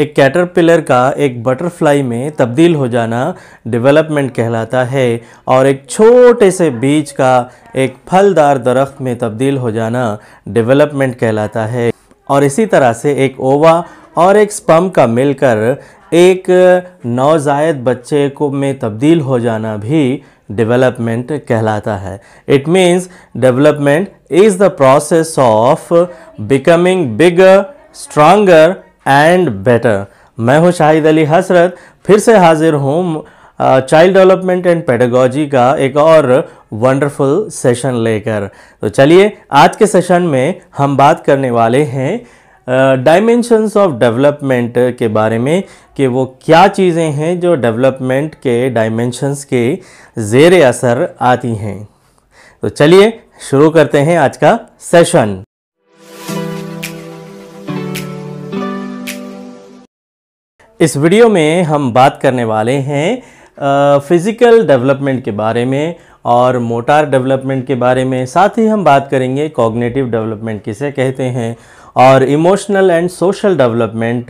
एक कैटरपिलर का एक बटरफ्लाई में तब्दील हो जाना डेवलपमेंट कहलाता है और एक छोटे से बीज का एक फलदार दरख्त में तब्दील हो जाना डेवलपमेंट कहलाता है और इसी तरह से एक ओवा और एक स्पम का मिलकर एक नौजायद बच्चे को में तब्दील हो जाना भी डेवलपमेंट कहलाता है it means development is the process of becoming bigger stronger and better मैं हूं शाहिद अली हसरत फिर से हाजिर हूं चाइल्ड डेवलपमेंट एंड पेडागोजी का एक और वंडरफुल सेशन लेकर तो चलिए आज के सेशन में हम बात करने वाले हैं डायमेंशंस ऑफ डेवलपमेंट के बारे में कि वो क्या चीज़ें हैं जो डेवलपमेंट के डायमेंशंस के ज़ेर असर आती हैं तो चलिए शुरू करते हैं आज का सेशन इस वीडियो में हम बात करने वाले हैं फिज़िकल डेवलपमेंट के बारे में और मोटार डेवलपमेंट के बारे में साथ ही हम बात करेंगे कॉग्नेटिव डेवलपमेंट किसे कहते हैं और इमोशनल एंड सोशल डेवलपमेंट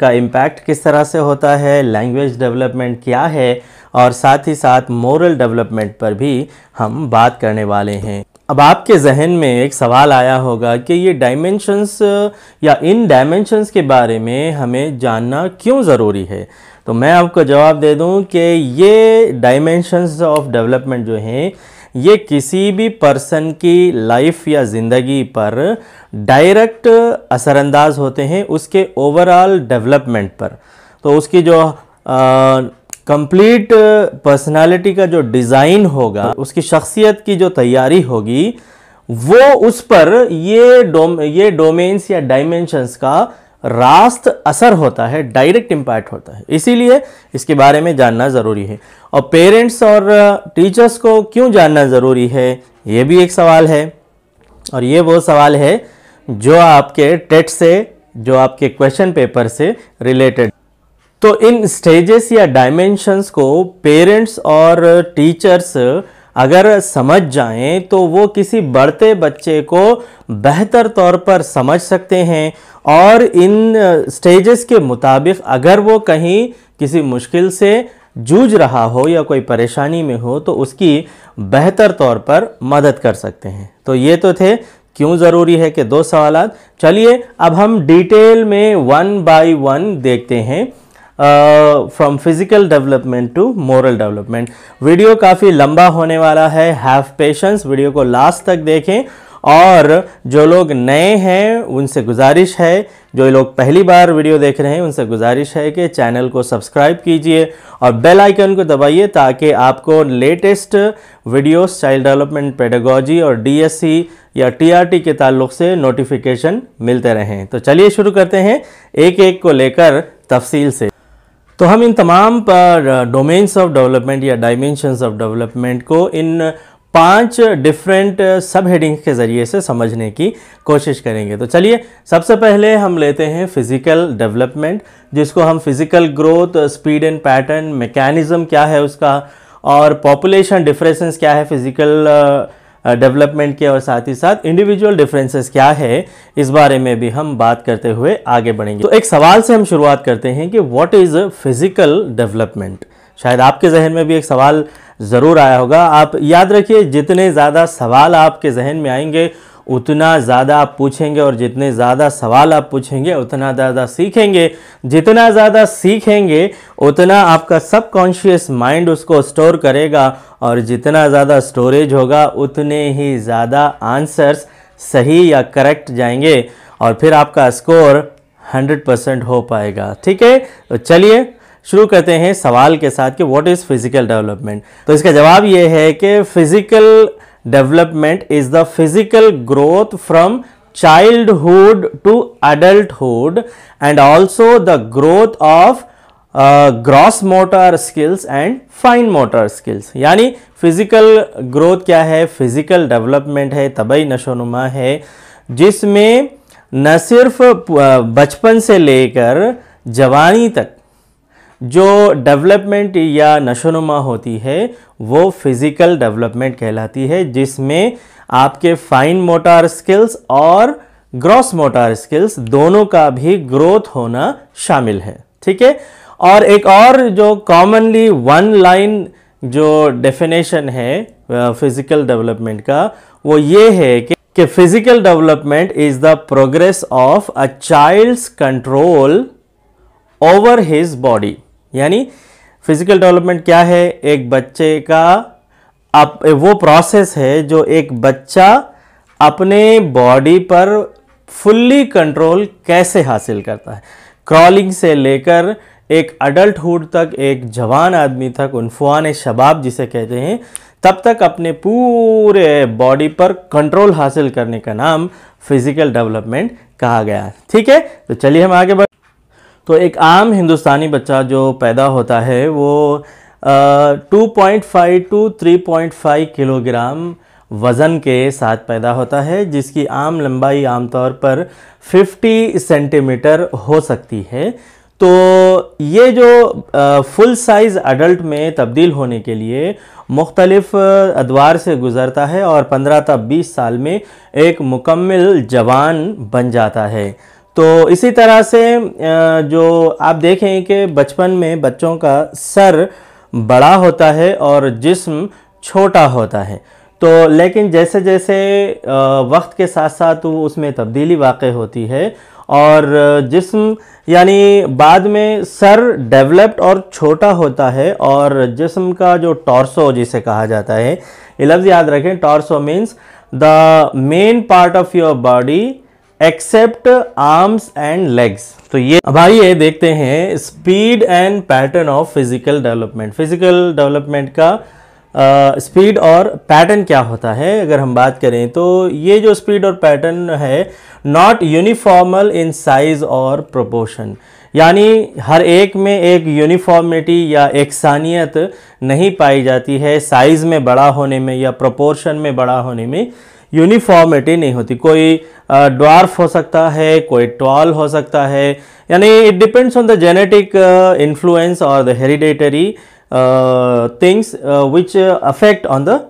का इम्पैक्ट किस तरह से होता है लैंग्वेज डेवलपमेंट क्या है और साथ ही साथ मोरल डेवलपमेंट पर भी हम बात करने वाले हैं अब आपके जहन में एक सवाल आया होगा कि ये डायमेंशंस या इन डायमेंशंस के बारे में हमें जानना क्यों ज़रूरी है तो मैं आपको जवाब दे दूं कि ये डायमेंशंस ऑफ डेवलपमेंट जो हैं ये किसी भी पर्सन की लाइफ या ज़िंदगी पर डायरेक्ट असरअंदाज होते हैं उसके ओवरऑल डेवलपमेंट पर तो उसकी जो आ, कंप्लीट पर्सनालिटी uh, का जो डिज़ाइन होगा उसकी शख्सियत की जो तैयारी होगी वो उस पर ये डोम ये डोमेन्स या डायमेंशंस का रास्त असर होता है डायरेक्ट इम्पैक्ट होता है इसीलिए इसके बारे में जानना ज़रूरी है और पेरेंट्स और टीचर्स uh, को क्यों जानना ज़रूरी है ये भी एक सवाल है और ये वो सवाल है जो आपके टेट से जो आपके क्वेश्चन पेपर से रिलेटेड तो इन स्टेजेस या डायमेंशंस को पेरेंट्स और टीचर्स अगर समझ जाएं तो वो किसी बढ़ते बच्चे को बेहतर तौर पर समझ सकते हैं और इन स्टेजेस के मुताबिक अगर वो कहीं किसी मुश्किल से जूझ रहा हो या कोई परेशानी में हो तो उसकी बेहतर तौर पर मदद कर सकते हैं तो ये तो थे क्यों ज़रूरी है कि दो सवाल चलिए अब हम डिटेल में वन बाय वन देखते हैं from physical development to moral development video काफ़ी लंबा होने वाला है हैव पेशेंस वीडियो को लास्ट तक देखें और जो लोग नए हैं उनसे गुजारिश है जो लोग पहली बार वीडियो देख रहे हैं उनसे गुजारिश है कि चैनल को सब्सक्राइब कीजिए और बेल आइकन को दबाइए ताकि आपको latest videos child development pedagogy और डीएससी या टीआरटी के ताल्लुक से नोटिफिकेशन मिलते रहें तो चलिए शुरू करते हैं एक एक को लेकर तफसील से तो हम इन तमाम पर डोमेन्स ऑफ डेवलपमेंट या डायमेंशंस ऑफ डेवलपमेंट को इन पांच डिफरेंट सब हेडिंग के ज़रिए से समझने की कोशिश करेंगे तो चलिए सबसे पहले हम लेते हैं फिज़िकल डेवलपमेंट जिसको हम physical growth speed and pattern mechanism क्या है उसका और पॉपुलेशन डिफरेंसेस क्या है फिज़िकल uh, डेवलपमेंट के और साथ ही साथ इंडिविजुअल डिफरेंसेस क्या है इस बारे में भी हम बात करते हुए आगे बढ़ेंगे तो एक सवाल से हम शुरुआत करते हैं कि व्हाट इज़ फिजिकल डेवलपमेंट शायद आपके जहन में भी एक सवाल ज़रूर आया होगा आप याद रखिए जितने ज़्यादा सवाल आपके जहन में आएंगे उतना ज़्यादा आप पूछेंगे और जितने ज़्यादा सवाल आप पूछेंगे उतना ज़्यादा सीखेंगे जितना ज़्यादा सीखेंगे उतना आपका सबकॉन्शियस माइंड उसको स्टोर करेगा और जितना ज़्यादा स्टोरेज होगा उतने ही ज़्यादा आंसर्स सही या करेक्ट जाएंगे और फिर आपका स्कोर 100% हो पाएगा ठीक है तो चलिए शुरू करते हैं सवाल के साथ कि व्हाट इज़ फिज़िकल डेवलपमेंट तो इसका जवाब ये है कि physical development is the physical growth from childhood to adulthood and also the growth of gross motor skills and fine motor skills यानी फिज़िकल ग्रोथ क्या है फिज़िकल डेवलपमेंट है तबई नशो नशोनुमा है जिसमें न सिर्फ uh, बचपन से लेकर जवानी तक जो डेवलपमेंट या नशोनुमा होती है वो फिज़िकल डेवलपमेंट कहलाती है जिसमें आपके फाइन मोटार स्किल्स और ग्रॉस मोटार स्किल्स दोनों का भी ग्रोथ होना शामिल है ठीक है और एक और जो कॉमनली वन लाइन जो डेफिनेशन है फिज़िकल डेवलपमेंट का वो ये है कि कि physical development is the progress of a child's control over his body यानी फिजिकल डेवलपमेंट क्या है एक बच्चे का आप वो प्रोसेस है जो एक बच्चा अपने बॉडी पर फुल्ली कंट्रोल कैसे हासिल करता है क्रॉलिंग से लेकर एक अडल्टहुड तक एक जवान आदमी तक उनफुआन शबाब जिसे कहते हैं तब तक अपने पूरे बॉडी पर कंट्रोल हासिल करने का नाम फिजिकल डेवलपमेंट कहा गया ठीक है तो चलिए हम आगे बढ़ तो एक आम हिंदुस्तानी बच्चा जो पैदा होता है वो two point five to three point five kilogram वज़न के साथ पैदा होता है जिसकी आम लंबाई आमतौर पर 50 सेंटीमीटर हो सकती है तो ये जो फुल साइज़ अडल्ट में तब्दील होने के लिए मुख्तलिफ अदवार से गुज़रता है और 15 तब 20 साल में एक मुकम्मल जवान बन जाता है तो इसी तरह से जो आप देखें कि बचपन में बच्चों का सर बड़ा होता है और जिस्म छोटा होता है तो लेकिन जैसे जैसे वक्त के साथ साथ उसमें तब्दीली वाक़ होती है और जिस्म यानी बाद में सर डेवलप्ड और छोटा होता है और जिस्म का जो टॉर्सो जिसे कहा जाता है ये लफ्ज़ याद रखें torso means the main part of your body except arms and legs तो ये अब आइए देखते हैं speed and pattern of physical development physical development का स्पीड uh, और पैटर्न क्या होता है अगर हम बात करें तो ये जो स्पीड और पैटर्न है नॉट यूनिफॉर्मल इन साइज और प्रोपोर्शन यानी हर एक में एक यूनिफॉर्मिटी या एकसानियत नहीं पाई जाती है साइज़ में बड़ा होने में या प्रोपोर्शन में बड़ा होने में यूनिफॉर्मिटी नहीं होती कोई ड्वार्फ हो सकता है कोई टॉल हो सकता है यानी it depends on the genetic influence और the hereditary things which affect on the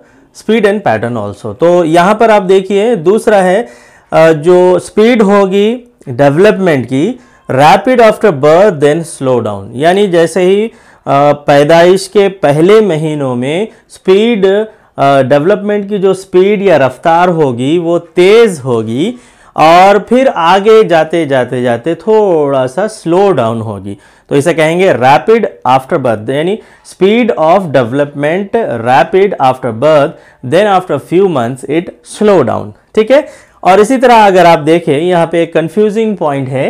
speed and pattern also तो यहाँ पर आप देखिए दूसरा है uh, जो स्पीड होगी डेवलपमेंट की rapid after birth then slow down यानी जैसे ही पैदाइश के पहले महीनों में स्पीड डेवलपमेंट की जो स्पीड या रफ्तार होगी वो तेज़ होगी और फिर आगे जाते जाते जाते थोड़ा सा स्लो डाउन होगी तो इसे कहेंगे रैपिड आफ्टर बर्थ यानी speed of development rapid after birth then after few months it slow down ठीक है और इसी तरह अगर आप देखें यहाँ पे एक कन्फ्यूजिंग पॉइंट है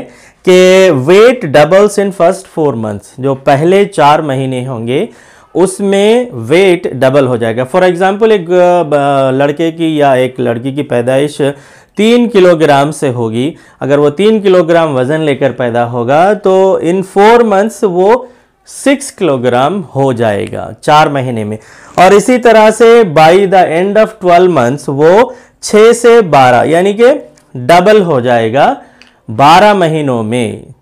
कि weight doubles in first four months जो पहले चार महीने होंगे उसमें वेट डबल हो जाएगा फॉर एग्ज़ाम्पल एक लड़के की या एक लड़की की पैदाइश तीन किलोग्राम से होगी अगर वो तीन किलोग्राम वज़न लेकर पैदा होगा तो इन फोर मंथ्स वो सिक्स किलोग्राम हो जाएगा चार महीने में और इसी तरह से by the end of twelve months वो छः से बारह यानी कि डबल हो जाएगा बारह महीनों में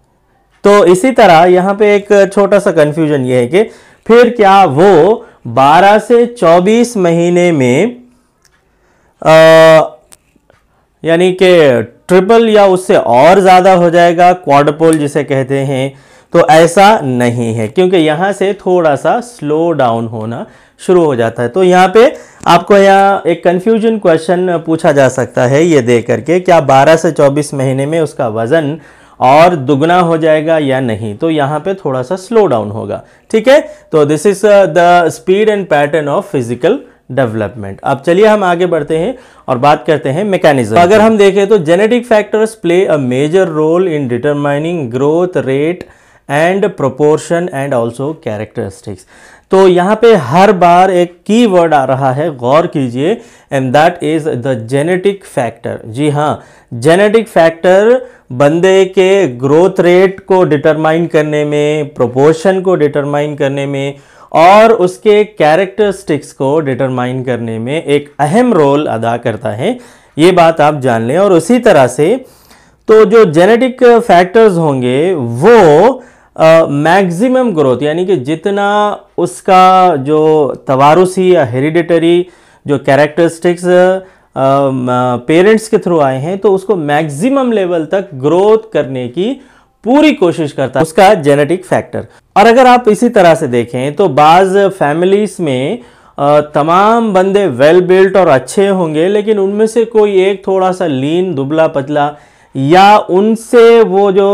तो इसी तरह यहाँ पे एक छोटा सा कन्फ्यूजन ये है कि फिर क्या वो 12 से 24 महीने में यानी कि ट्रिपल या उससे और ज़्यादा हो जाएगा क्वाडपोल जिसे कहते हैं तो ऐसा नहीं है क्योंकि यहाँ से थोड़ा सा स्लो डाउन होना शुरू हो जाता है तो यहाँ पे आपको यहाँ एक कंफ्यूजन क्वेश्चन पूछा जा सकता है ये दे करके क्या 12 से 24 महीने में उसका वज़न और दुगना हो जाएगा या नहीं तो यहां पे थोड़ा सा स्लो डाउन होगा ठीक है तो this is the speed and pattern of physical development अब चलिए हम आगे बढ़ते हैं और बात करते हैं मैकेनिज्म तो अगर हम देखें तो genetic factors play a major role in determining growth rate and proportion and also characteristics तो यहाँ पे हर बार एक की वर्ड आ रहा है गौर कीजिए and that is the genetic factor जी हाँ जेनेटिक फैक्टर बंदे के ग्रोथ रेट को डिटरमाइन करने में प्रोपोर्शन को डिटरमाइन करने में और उसके कैरेक्टरिस्टिक्स को डिटरमाइन करने में एक अहम रोल अदा करता है ये बात आप जान लें और उसी तरह से तो जो जेनेटिक फैक्टर्स होंगे वो मैक्सिमम ग्रोथ यानी कि जितना उसका जो तवारसी या हेरिडेटरी जो कैरेक्टरिस्टिक्स पेरेंट्स के थ्रू आए हैं तो उसको मैक्सिमम लेवल तक ग्रोथ करने की पूरी कोशिश करता है उसका जेनेटिक फैक्टर और अगर आप इसी तरह से देखें तो बाज़ फैमिलीज़ में तमाम बंदे वेल बिल्ट और अच्छे होंगे लेकिन उनमें से कोई एक थोड़ा सा लीन दुबला पतला या उनसे वो जो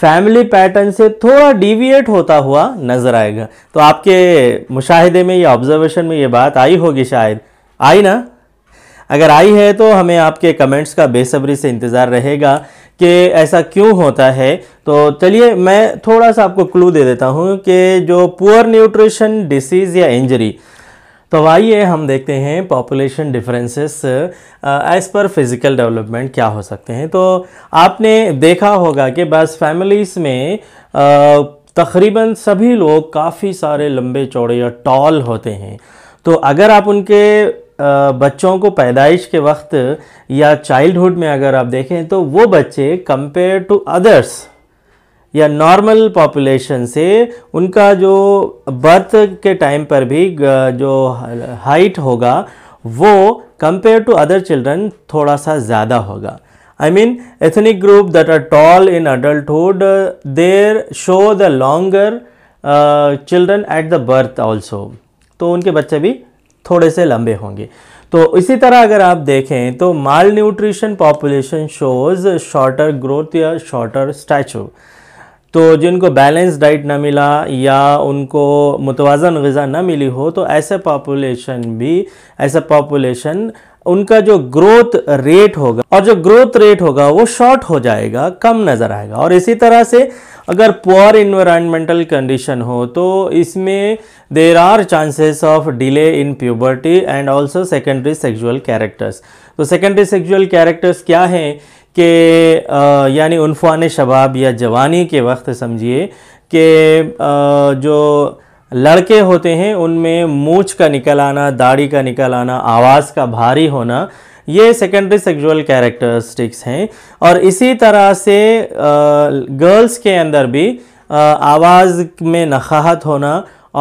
फैमिली पैटर्न से थोड़ा डिविएट होता हुआ नज़र आएगा तो आपके मुशाहिदे में या ऑब्जर्वेशन में ये बात आई होगी शायद आई ना अगर आई है तो हमें आपके कमेंट्स का बेसब्री से इंतज़ार रहेगा कि ऐसा क्यों होता है तो चलिए मैं थोड़ा सा आपको क्लू दे देता हूँ कि जो पुअर न्यूट्रिशन डिसीज़ या इंजरी तो आइए हम देखते हैं पॉपुलेशन डिफरेंसेस एज़ पर फिज़िकल डेवलपमेंट क्या हो सकते हैं तो आपने देखा होगा कि बस फैमिलीज़ में तकरीबन सभी लोग काफ़ी सारे लंबे चौड़े या टॉल होते हैं तो अगर आप उनके बच्चों को पैदाइश के वक्त या चाइल्डहुड में अगर आप देखें तो वो बच्चे कंपेयर टू अदर्स या नॉर्मल पॉपुलेशन से उनका जो बर्थ के टाइम पर भी जो हाइट होगा वो कंपेयर टू अदर चिल्ड्रन थोड़ा सा ज़्यादा होगा I mean ethnic group that are tall in adulthood there show the longer children at the birth also तो उनके बच्चे भी थोड़े से लंबे होंगे तो इसी तरह अगर आप देखें तो malnutrition population shows shorter growth या शॉर्टर स्टैचू तो जिनको बैलेंस डाइट ना मिला या उनको मुतवाजन गज़ा ना मिली हो तो ऐसे पॉपुलेशन भी ऐसा पॉपुलेशन उनका जो ग्रोथ रेट होगा और जो ग्रोथ रेट होगा वो शॉर्ट हो जाएगा कम नज़र आएगा और इसी तरह से अगर पुअर इन्वायरमेंटल कंडीशन हो तो इसमें there are chances of delay in puberty and also secondary sexual characters तो सेकेंडरी सेक्जुअल कैरेक्टर्स क्या हैं कि यानी उनफान शबाब या जवानी के वक्त समझिए कि जो लड़के होते हैं उनमें मूछ का निकल आना दाढ़ी का निकल आना आवाज़ का भारी होना ये सेकेंडरी सेक्सुअल कैरेक्टरिस्टिक्स हैं और इसी तरह से गर्ल्स के अंदर भी आवाज़ में नखाहत होना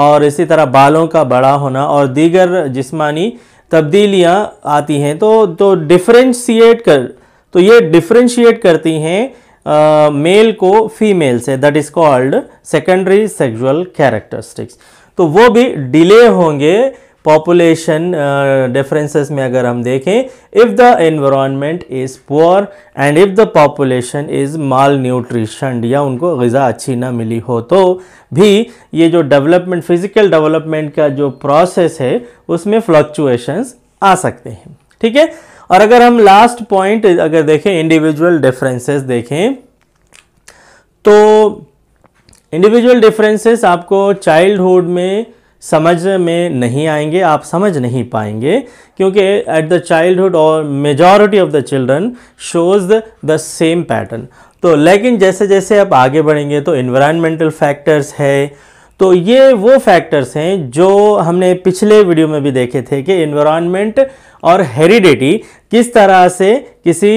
और इसी तरह बालों का बड़ा होना और दीगर जिस्मानी तब्दीलियाँ आती हैं तो तो डिफ्रेंशिएट कर तो ये डिफ्रेंशिएट करती हैं मेल को फीमेल से that is called secondary sexual characteristics तो वो भी डिले होंगे पॉपुलेशन डिफरेंसेस में अगर हम देखें if the environment is poor and if the population is malnutrition या उनको गज़ा अच्छी ना मिली हो तो भी ये जो डेवलपमेंट फिज़िकल डेवलपमेंट का जो प्रोसेस है उसमें फ्लक्चुएशंस आ सकते हैं ठीक है और अगर हम लास्ट पॉइंट अगर देखें इंडिविजुअल डिफरेंसेस देखें तो इंडिविजुअल डिफरेंसेस आपको चाइल्डहुड में समझ में नहीं आएंगे आप समझ नहीं पाएंगे क्योंकि एट द चाइल्डहुड और majority of the children shows the same pattern तो लेकिन जैसे जैसे आप आगे बढ़ेंगे तो इन्वायरमेंटल फैक्टर्स है तो ये वो फैक्टर्स हैं जो हमने पिछले वीडियो में भी देखे थे कि इन्वायरमेंट और हेरिडिटी किस तरह से किसी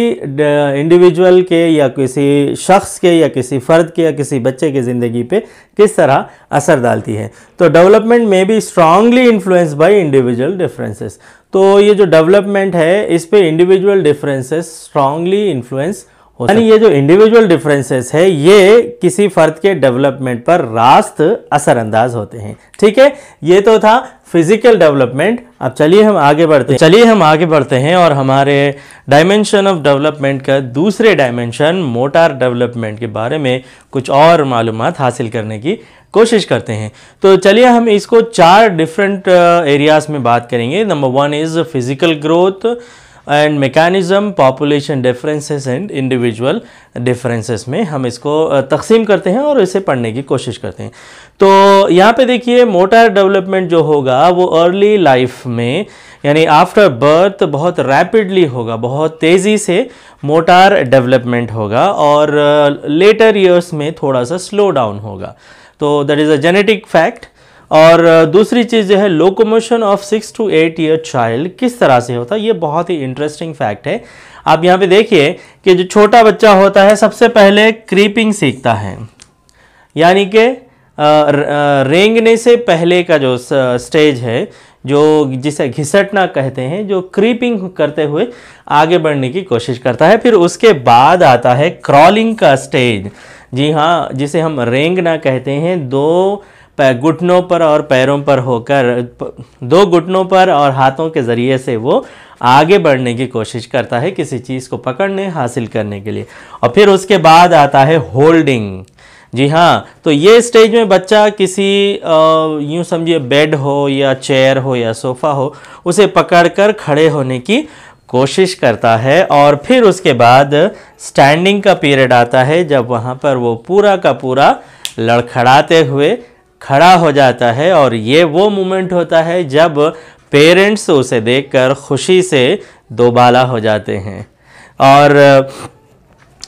इंडिविजुअल के या किसी शख्स के या किसी फ़र्द के या किसी बच्चे की ज़िंदगी पे किस तरह असर डालती है तो डेवलपमेंट में भी strongly influence by individual differences तो ये जो डेवलपमेंट है इस पर इंडिविजुअल डिफरेंसेस स्ट्रांगली इन्फ्लुएंस यानी ये जो इंडिविजुअल डिफरेंसेस है ये किसी फर्द के डेवलपमेंट पर रास्त असरअंदाज होते हैं ठीक है ये तो था फिजिकल डेवलपमेंट अब चलिए हम आगे बढ़ते हैं चलिए हम आगे बढ़ते हैं और हमारे डायमेंशन ऑफ डेवलपमेंट का दूसरे डायमेंशन मोटार डेवलपमेंट के बारे में कुछ और मालूम हासिल करने की कोशिश करते हैं तो चलिए हम इसको चार डिफरेंट एरियाज uh, में बात करेंगे number one is physical growth and mechanism population differences and individual differences में हम इसको तकसीम करते हैं और इसे पढ़ने की कोशिश करते हैं तो यहाँ पे देखिए मोटर डेवलपमेंट जो होगा वो अर्ली लाइफ में यानी आफ्टर बर्थ बहुत रैपिडली होगा बहुत तेज़ी से मोटार डेवलपमेंट होगा और लेटर ईयर्स में थोड़ा सा स्लो डाउन होगा तो that is a genetic fact और दूसरी चीज़ जो है locomotion of six to eight year child किस तरह से होता है ये बहुत ही इंटरेस्टिंग फैक्ट है आप यहाँ पे देखिए कि जो छोटा बच्चा होता है सबसे पहले क्रीपिंग सीखता है यानी कि रेंगने से पहले का जो स्टेज है जो जिसे घिसटना कहते हैं जो क्रीपिंग करते हुए आगे बढ़ने की कोशिश करता है फिर उसके बाद आता है क्रॉलिंग का स्टेज जी हाँ जिसे हम रेंगना कहते हैं दो घुटनों पर और पैरों पर होकर दो घुटनों पर और हाथों के ज़रिए से वो आगे बढ़ने की कोशिश करता है किसी चीज़ को पकड़ने हासिल करने के लिए और फिर उसके बाद आता है होल्डिंग जी हाँ तो ये स्टेज में बच्चा किसी यूँ समझिए बेड हो या चेयर हो या सोफ़ा हो उसे पकड़कर खड़े होने की कोशिश करता है और फिर उसके बाद स्टैंडिंग का पीरियड आता है जब वहाँ पर वो पूरा का पूरा लड़खड़ाते हुए खड़ा हो जाता है और ये वो मोमेंट होता है जब पेरेंट्स उसे देखकर खुशी से दोबाला हो जाते हैं और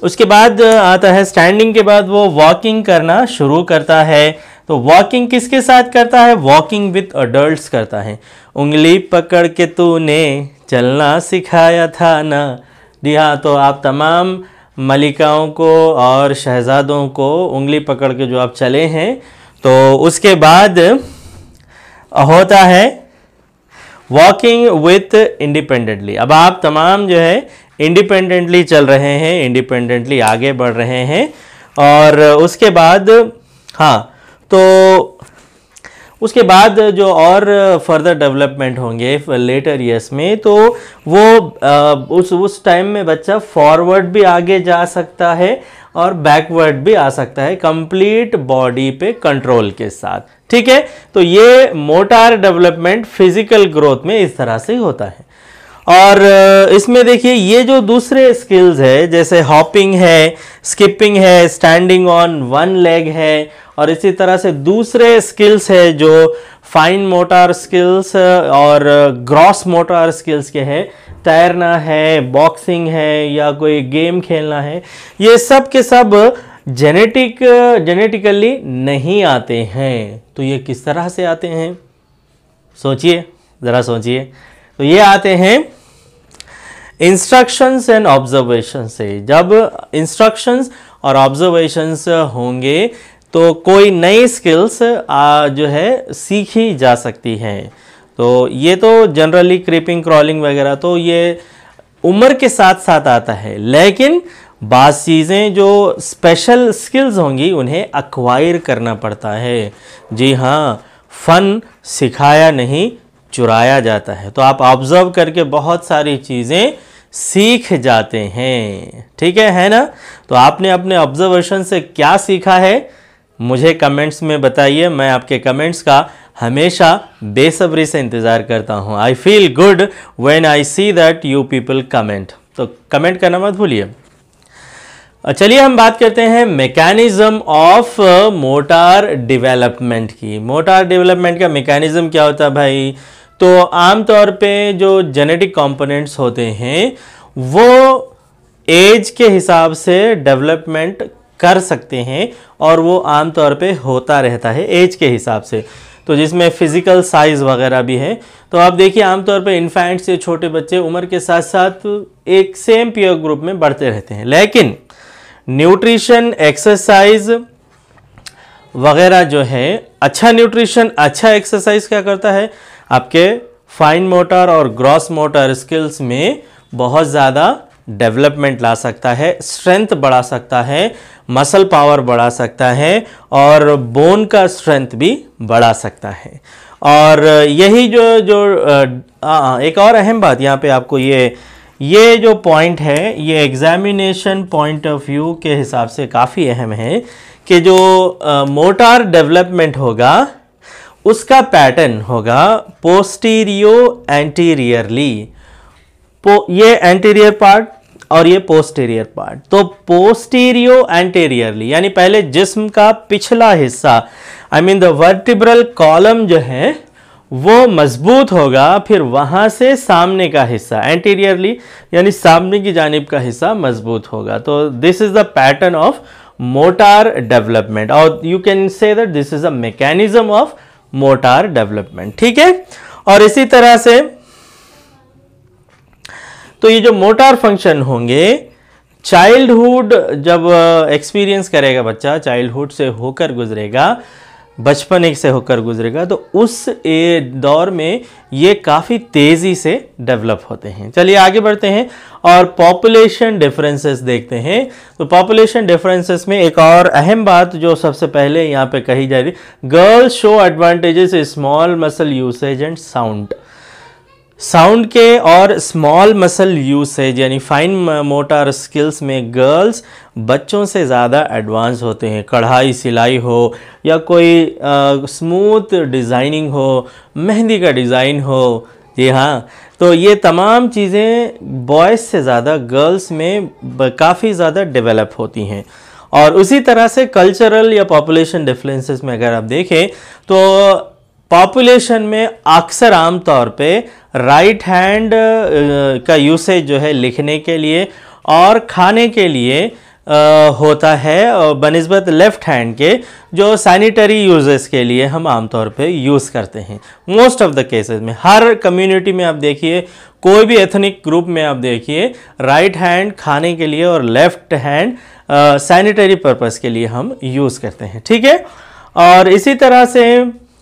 उसके बाद आता है स्टैंडिंग के बाद वो वॉकिंग करना शुरू करता है तो वॉकिंग किसके साथ करता है वॉकिंग विथ अडल्ट करता है उंगली पकड़ के तूने चलना सिखाया था ना जी हाँ तो आप तमाम मलिकाओं को और शहजादों को उंगली पकड़ के जो आप चले हैं तो उसके बाद होता है वॉकिंग विथ इंडिपेंडेंटली अब आप तमाम जो है इंडिपेंडेंटली चल रहे हैं इंडिपेंडेंटली आगे बढ़ रहे हैं और उसके बाद हाँ तो उसके बाद जो और फर्दर डेवलपमेंट होंगे लेटर ईयर्स में तो वो आ, उस उस टाइम में बच्चा फॉरवर्ड भी आगे जा सकता है और बैकवर्ड भी आ सकता है कंप्लीट बॉडी पे कंट्रोल के साथ ठीक है तो ये मोटार डेवलपमेंट फिजिकल ग्रोथ में इस तरह से होता है और इसमें देखिए ये जो दूसरे स्किल्स है जैसे हॉपिंग है स्किपिंग है स्टैंडिंग ऑन वन लेग है और इसी तरह से दूसरे स्किल्स है जो फाइन मोटर स्किल्स और ग्रॉस मोटर स्किल्स के हैं तैरना है बॉक्सिंग है या कोई गेम खेलना है ये सब के सब जेनेटिक जेनेटिकली नहीं आते हैं तो ये किस तरह से आते हैं सोचिए ज़रा सोचिए तो ये आते हैं इंस्ट्रक्शंस एंड ऑब्जर्वेशन से जब इंस्ट्रक्शंस और ऑब्जर्वेशंस होंगे तो कोई नई स्किल्स जो है सीखी जा सकती हैं तो ये तो जनरली क्रीपिंग क्रॉलिंग वगैरह तो ये उम्र के साथ साथ आता है लेकिन बाद चीज़ें जो स्पेशल स्किल्स होंगी उन्हें अक्वायर करना पड़ता है जी हाँ फ़न सिखाया नहीं चुराया जाता है तो आप ऑब्ज़र्व करके बहुत सारी चीज़ें सीख जाते हैं ठीक है है ना तो आपने अपने ऑब्जर्वेशन से क्या सीखा है मुझे कमेंट्स में बताइए मैं आपके कमेंट्स का हमेशा बेसब्री से इंतज़ार करता हूँ I feel good when I see that you people comment तो कमेंट करना मत भूलिए चलिए हम बात करते हैं मैकेनिज्म ऑफ मोटार डेवलपमेंट की मोटार डेवलपमेंट का मैकेनिज्म क्या होता है भाई तो आमतौर पे जो जेनेटिक कंपोनेंट्स होते हैं वो एज के हिसाब से डेवलपमेंट कर सकते हैं और वो आमतौर पे होता रहता है एज के हिसाब से तो जिसमें फ़िज़िकल साइज़ वगैरह भी है तो आप देखिए आमतौर पर इन्फेंट्स या छोटे बच्चे उम्र के साथ साथ एक सेम पीयर ग्रुप में बढ़ते रहते हैं लेकिन न्यूट्रिशन एक्सरसाइज वगैरह जो है अच्छा न्यूट्रिशन अच्छा एक्सरसाइज क्या करता है आपके फाइन मोटर और ग्रॉस मोटर स्किल्स में बहुत ज़्यादा डेवलपमेंट ला सकता है स्ट्रेंथ बढ़ा सकता है मसल पावर बढ़ा सकता है और बोन का स्ट्रेंथ भी बढ़ा सकता है और यही जो जो आ, एक और अहम बात यहाँ पे आपको ये ये जो पॉइंट है ये एग्जामिनेशन पॉइंट ऑफ व्यू के हिसाब से काफ़ी अहम है कि जो मोटार डेवलपमेंट होगा उसका पैटर्न होगा पोस्टीरियो एंटीरियरली ये एंटीरियर पार्ट और ये पोस्टीरियर पार्ट तो पोस्टीरियो एंटीरियरली यानी पहले जिस्म का पिछला हिस्सा I mean the vertebral column जो है वो मजबूत होगा फिर वहां से सामने का हिस्सा एंटीरियरली यानी सामने की जानब का हिस्सा मजबूत होगा तो this is the pattern of motor development और you can say that this is a mechanism of motor development ठीक है और इसी तरह से तो ये जो मोटार फंक्शन होंगे चाइल्डहुड जब एक्सपीरियंस करेगा बच्चा चाइल्डहुड से होकर गुजरेगा बचपन एक से होकर गुजरेगा तो उस दौर में ये काफ़ी तेज़ी से डेवलप होते हैं चलिए आगे बढ़ते हैं और पॉपुलेशन डिफरेंसेस देखते हैं तो पॉपुलेशन डिफरेंसेस में एक और अहम बात जो सबसे पहले यहाँ पे कही जा रही girls show advantages small muscle usage and sound sound के और स्मॉल मसल यूसेज यानी फाइन मोटर स्किल्स में गर्ल्स बच्चों से ज़्यादा एडवांस होते हैं कढ़ाई सिलाई हो या कोई स्मूथ डिज़ाइनिंग हो मेहंदी का डिज़ाइन हो जी हाँ तो ये तमाम चीज़ें बॉयज़ से ज़्यादा गर्ल्स में काफ़ी ज़्यादा डेवलप होती हैं और उसी तरह से कल्चरल या पॉपुलेशन डिफरेंसेस में अगर आप देखें तो पॉपुलेशन में अक्सर आमतौर पे राइट हैंड का यूसेज जो है लिखने के लिए और खाने के लिए आ, होता है बनस्बत लेफ़्ट हैंड के जो सैनिटरी यूजेस के लिए हम आमतौर पे यूज़ करते हैं मोस्ट ऑफ़ द केसेस में हर कम्युनिटी में आप देखिए कोई भी एथनिक ग्रुप में आप देखिए राइट हैंड खाने के लिए और लेफ़्ट हैंड सैनिटरी पर्पस के लिए हम यूज़ करते हैं ठीक है और इसी तरह से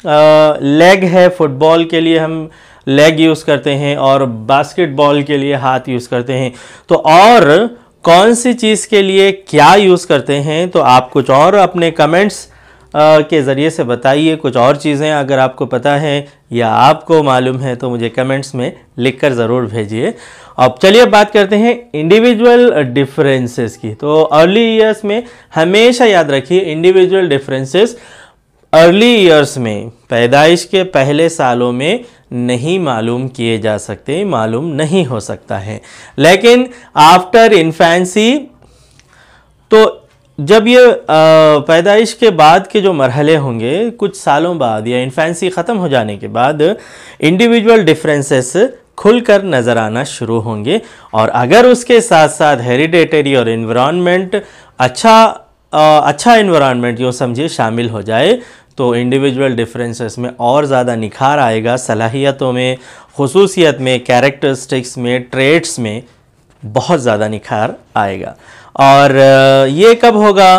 लेग है फुटबॉल के लिए हम लेग यूज़ करते हैं और बास्केटबॉल के लिए हाथ यूज़ करते हैं तो और कौन सी चीज़ के लिए क्या यूज़ करते हैं तो आप कुछ और अपने कमेंट्स के ज़रिए से बताइए कुछ और चीज़ें अगर आपको पता है या आपको मालूम है तो मुझे कमेंट्स में लिखकर ज़रूर भेजिए अब चलिए बात करते हैं इंडिविजुअल डिफरेंसेस की तो अर्ली ईयर्स में हमेशा याद रखिए इंडिविजुअल डिफरेंसेस अर्ली ईयर्स में पैदाइश के पहले सालों में नहीं मालूम किए जा सकते मालूम नहीं हो सकता है लेकिन आफ्टर इन्फेंसी तो जब ये पैदाइश के बाद के जो मरहले होंगे कुछ सालों बाद या इन्फेंसी ख़त्म हो जाने के बाद इंडिविजुअल डिफरेंसेस खुलकर नज़र आना शुरू होंगे और अगर उसके साथ साथ हेरिडेटरी और इन्वामेंट अच्छा आ, अच्छा इन्वामेंट यूँ समझिए शामिल हो जाए तो इंडिविजुअल डिफरेंसेस में और ज़्यादा निखार आएगा सलाहियतों में खसूसियत में कैरेक्टरिस्टिक्स में ट्रेड्स में बहुत ज़्यादा निखार आएगा और ये कब होगा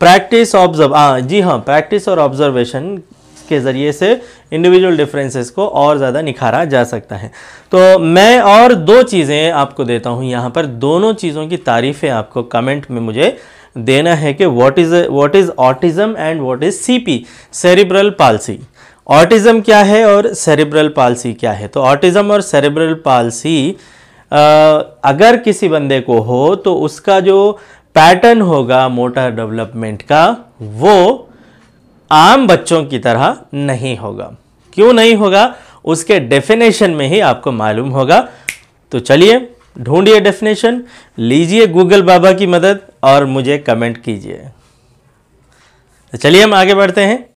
प्रैक्टिस ऑब्जर्व हाँ जी हाँ प्रैक्टिस और ऑब्जर्वेशन के ज़रिए से इंडिविजुअल डिफरेंसेस को और ज़्यादा निखारा जा सकता है तो मैं और दो चीज़ें आपको देता हूँ यहाँ पर दोनों चीज़ों की तारीफ़ें आपको कमेंट में मुझे देना है कि what is what is autism and what is CP cerebral palsy autism क्या है और सेरिब्रल पालसी क्या है तो ऑटिज्म और सेरिब्रल पालसी अगर किसी बंदे को हो तो उसका जो पैटर्न होगा मोटर डेवलपमेंट का वो आम बच्चों की तरह नहीं होगा क्यों नहीं होगा उसके डेफिनेशन में ही आपको मालूम होगा तो चलिए ढूंढिए डेफिनेशन लीजिए गूगल बाबा की मदद और मुझे कमेंट कीजिए तो चलिए हम आगे बढ़ते हैं